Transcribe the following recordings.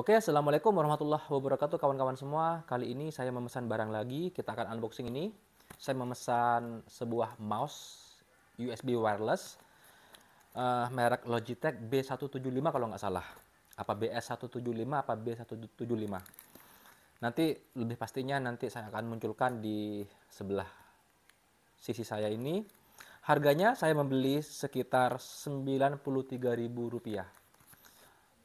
Oke, Assalamualaikum warahmatullahi wabarakatuh kawan-kawan semua. Kali ini saya memesan barang lagi, kita akan unboxing ini. Saya memesan sebuah mouse USB wireless uh, merek Logitech B175 kalau nggak salah. Apa BS175 apa B175. Nanti lebih pastinya nanti saya akan munculkan di sebelah sisi saya ini. Harganya saya membeli sekitar Rp93.000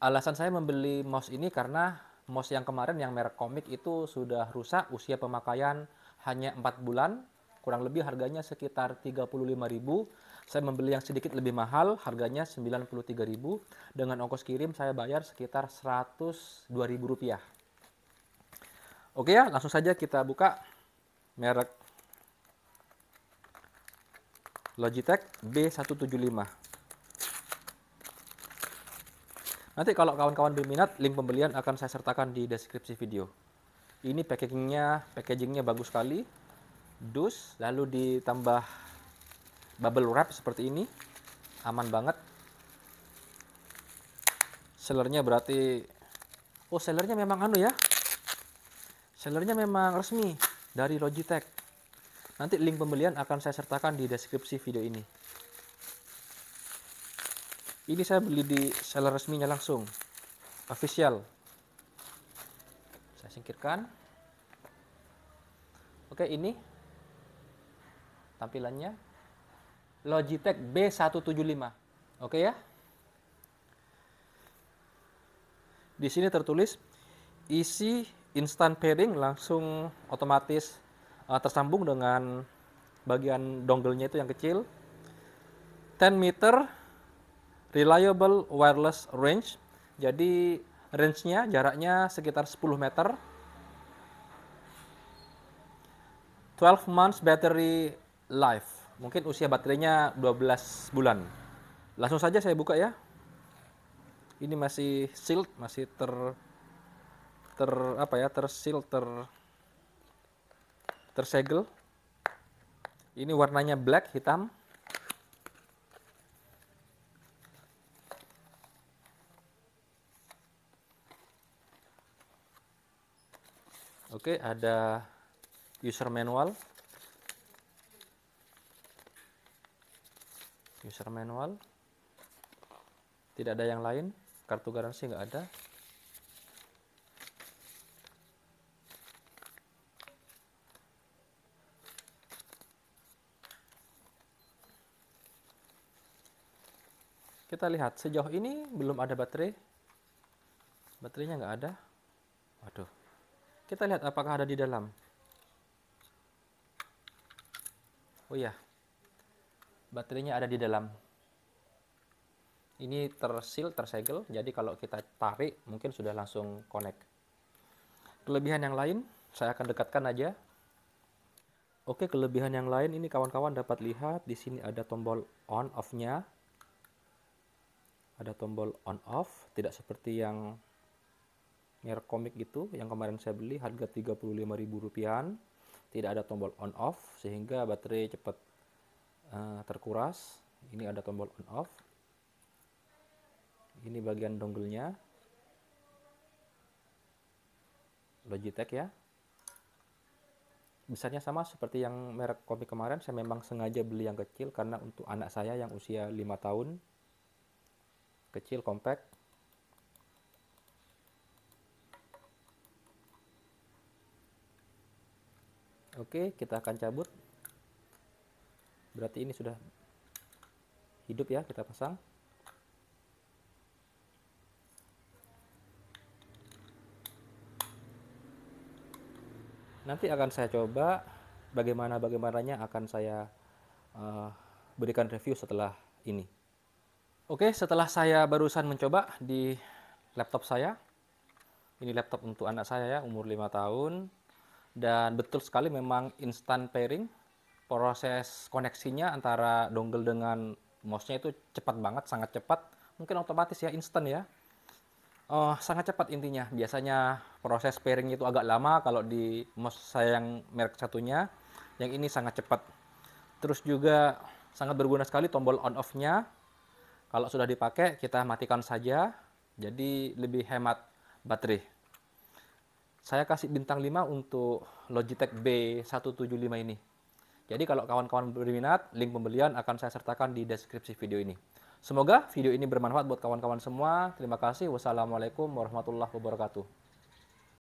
Alasan saya membeli mouse ini karena mouse yang kemarin yang merek komik itu sudah rusak usia pemakaian hanya 4 bulan kurang lebih harganya sekitar 35.000. Saya membeli yang sedikit lebih mahal, harganya 93.000 dengan ongkos kirim saya bayar sekitar 102.000 rupiah. Oke ya, langsung saja kita buka merek Logitech B175. Nanti kalau kawan-kawan berminat, link pembelian akan saya sertakan di deskripsi video. Ini packagingnya, packagingnya bagus sekali. Dus, lalu ditambah bubble wrap seperti ini, aman banget. Sellernya berarti, oh sellernya memang anu ya, sellernya memang resmi dari Logitech. Nanti link pembelian akan saya sertakan di deskripsi video ini ini saya beli di seller resminya langsung official saya singkirkan oke ini tampilannya Logitech B175 oke ya di sini tertulis isi instant pairing langsung otomatis uh, tersambung dengan bagian dongle-nya itu yang kecil 10 meter reliable wireless range. Jadi range-nya jaraknya sekitar 10 meter. 12 months battery life. Mungkin usia baterainya 12 bulan. Langsung saja saya buka ya. Ini masih sealed, masih ter ter apa ya, terseal, ter tersegel. Ini warnanya black hitam. Oke, ada user manual. User manual. Tidak ada yang lain. Kartu garansi nggak ada. Kita lihat sejauh ini belum ada baterai. Baterainya nggak ada. Waduh. Kita lihat apakah ada di dalam. Oh iya. Baterainya ada di dalam. Ini tersil, tersegel. Jadi kalau kita tarik mungkin sudah langsung connect. Kelebihan yang lain saya akan dekatkan aja. Oke, kelebihan yang lain ini kawan-kawan dapat lihat di sini ada tombol on off-nya. Ada tombol on off, tidak seperti yang merek komik gitu yang kemarin saya beli harga rp 35.000 tidak ada tombol on off sehingga baterai cepat uh, terkuras ini ada tombol on off ini bagian dongle-nya Logitech ya besarnya sama seperti yang merek komik kemarin saya memang sengaja beli yang kecil karena untuk anak saya yang usia 5 tahun kecil compact Oke, kita akan cabut. Berarti ini sudah hidup ya, kita pasang. Nanti akan saya coba bagaimana bagaimananya akan saya uh, berikan review setelah ini. Oke, setelah saya barusan mencoba di laptop saya, ini laptop untuk anak saya ya, umur 5 tahun, dan betul sekali memang instant pairing proses koneksinya antara dongle dengan mouse-nya itu cepat banget sangat cepat mungkin otomatis ya instant ya uh, sangat cepat intinya biasanya proses pairing itu agak lama kalau di mouse saya yang merek satunya yang ini sangat cepat terus juga sangat berguna sekali tombol on off-nya kalau sudah dipakai kita matikan saja jadi lebih hemat baterai saya kasih bintang 5 untuk Logitech B175 ini. Jadi kalau kawan-kawan berminat, link pembelian akan saya sertakan di deskripsi video ini. Semoga video ini bermanfaat buat kawan-kawan semua. Terima kasih. Wassalamualaikum warahmatullahi wabarakatuh.